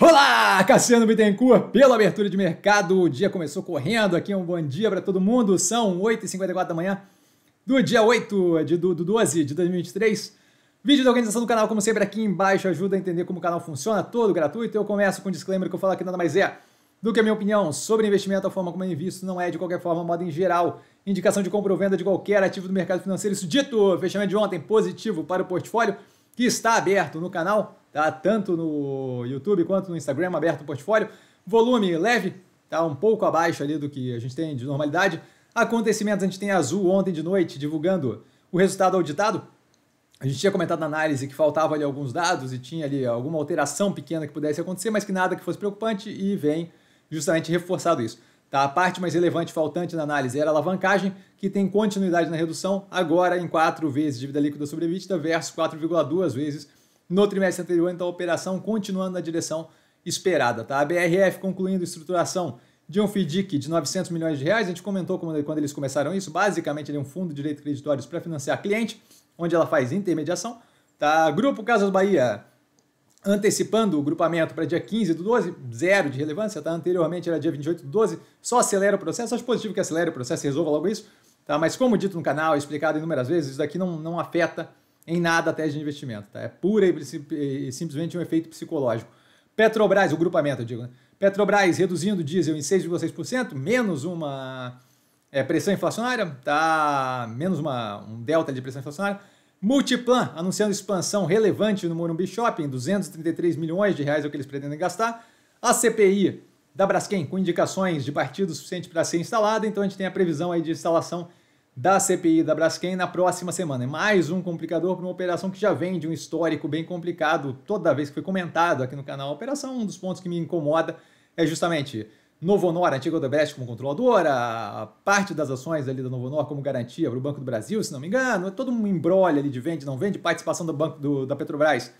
Olá, Cassiano Bittencourt, pela abertura de mercado. O dia começou correndo aqui, um bom dia para todo mundo. São 8h54 da manhã do dia 8 de, do, do 12 de 2023. Vídeo da organização do canal, como sempre, aqui embaixo ajuda a entender como o canal funciona, todo gratuito. Eu começo com um disclaimer que eu falo aqui nada mais é do que a minha opinião sobre investimento, a forma como eu invisto não é de qualquer forma, moda em geral, indicação de compra ou venda de qualquer ativo do mercado financeiro. Isso dito, fechamento de ontem positivo para o portfólio que está aberto no canal tá? Tanto no YouTube quanto no Instagram, aberto o portfólio. Volume leve, tá? Um pouco abaixo ali do que a gente tem de normalidade. Acontecimentos, a gente tem azul ontem de noite, divulgando o resultado auditado. A gente tinha comentado na análise que faltava ali alguns dados e tinha ali alguma alteração pequena que pudesse acontecer, mas que nada que fosse preocupante e vem justamente reforçado isso. Tá? A parte mais relevante faltante na análise era a alavancagem, que tem continuidade na redução, agora em 4 vezes dívida líquida sobre EBITDA versus 4,2 vezes no trimestre anterior, então a operação continuando na direção esperada. Tá? A BRF concluindo estruturação de um FDIC de 900 milhões de reais, a gente comentou quando eles começaram isso, basicamente ele é um fundo de direito creditórios para financiar cliente, onde ela faz intermediação. Tá? Grupo Casas Bahia antecipando o grupamento para dia 15 do 12, zero de relevância, tá? anteriormente era dia 28 do 12, só acelera o processo, acho positivo que acelere o processo e resolva logo isso, tá? mas como dito no canal, explicado inúmeras vezes, isso daqui não, não afeta em nada a tese de investimento, tá? É pura e, simplesmente um efeito psicológico. Petrobras, o grupamento, eu digo, né? Petrobras reduzindo diesel em 6,6%, menos uma é, pressão inflacionária, tá? Menos uma, um delta de pressão inflacionária. Multiplan anunciando expansão relevante no Morumbi Shopping, 233 milhões de reais é o que eles pretendem gastar. A CPI da Braskem com indicações de partido suficiente para ser instalada, então a gente tem a previsão aí de instalação da CPI da Braskem na próxima semana. É mais um complicador para uma operação que já vem de um histórico bem complicado. Toda vez que foi comentado aqui no canal a operação, um dos pontos que me incomoda é justamente Novo Honor, antiga Odebrecht como controladora, parte das ações ali da Novo Honor como garantia para o Banco do Brasil, se não me engano, é todo um embrolho ali de vende, não vende, participação do banco do, da Petrobras,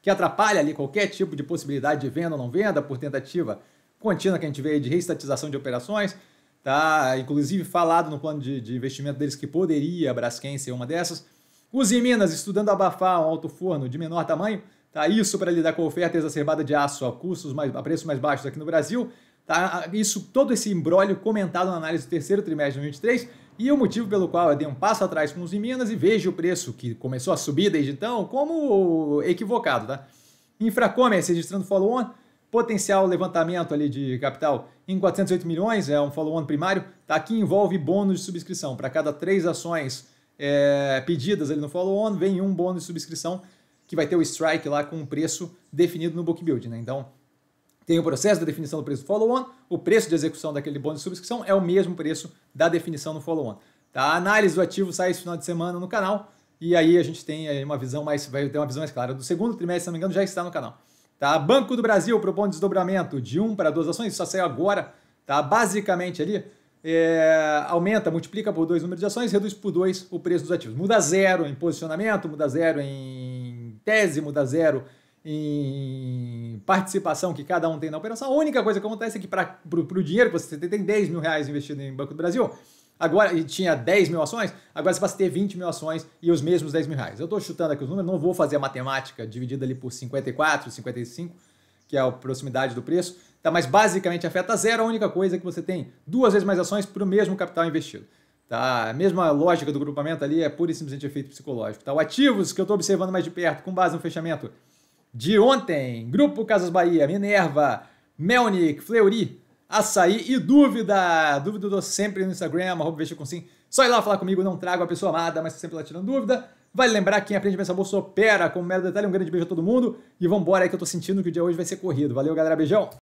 que atrapalha ali qualquer tipo de possibilidade de venda ou não venda por tentativa contínua que a gente vê de reestatização de operações tá? Inclusive falado no plano de, de investimento deles que poderia a Braskem ser uma dessas. Os em Minas estudando abafar um alto forno de menor tamanho, tá? Isso para lidar com a oferta exacerbada de aço a custos mais, a preços mais baixos aqui no Brasil, tá? Isso todo esse embrólio comentado na análise do terceiro trimestre de 2023 e o motivo pelo qual eu dei um passo atrás com os em Minas e vejo o preço que começou a subir desde então como equivocado, tá? Infracommerce é, registrando follow-on potencial levantamento ali de capital em 408 milhões, é um follow-on primário, tá? aqui envolve bônus de subscrição. Para cada três ações é, pedidas ali no follow-on, vem um bônus de subscrição que vai ter o strike lá com o preço definido no book build. Né? Então, tem o processo da definição do preço do follow-on, o preço de execução daquele bônus de subscrição é o mesmo preço da definição no follow-on. Tá? A análise do ativo sai esse final de semana no canal, e aí a gente tem uma visão mais, vai ter uma visão mais clara. Do segundo trimestre, se não me engano, já está no canal. Tá? Banco do Brasil propõe desdobramento de 1 para 2 ações, isso só saiu agora. Tá? Basicamente ali, é, aumenta, multiplica por 2 o número de ações, reduz por 2 o preço dos ativos. Muda zero em posicionamento, muda zero em tese, muda zero em participação que cada um tem na operação. A única coisa que acontece é que para o dinheiro, você tem 10 mil reais investido em Banco do Brasil, agora tinha 10 mil ações, agora você passa a ter 20 mil ações e os mesmos 10 mil reais. Eu estou chutando aqui os números, não vou fazer a matemática dividida ali por 54, 55, que é a proximidade do preço, tá? mas basicamente afeta zero, a única coisa é que você tem duas vezes mais ações para o mesmo capital investido. Tá? A mesma lógica do grupamento ali é pura e simplesmente efeito psicológico. Tá? O ativos que eu estou observando mais de perto, com base no fechamento de ontem, Grupo Casas Bahia, Minerva, Melnik, Fleury, açaí e dúvida. Dúvida eu dou sempre no Instagram, arroba veja com sim. Só ir lá falar comigo, não trago a pessoa amada, mas sempre lá tirando dúvida. Vale lembrar quem aprende a pensar bolsa opera. Como mero detalhe, um grande beijo a todo mundo. E vambora aí que eu tô sentindo que o dia hoje vai ser corrido. Valeu, galera. Beijão.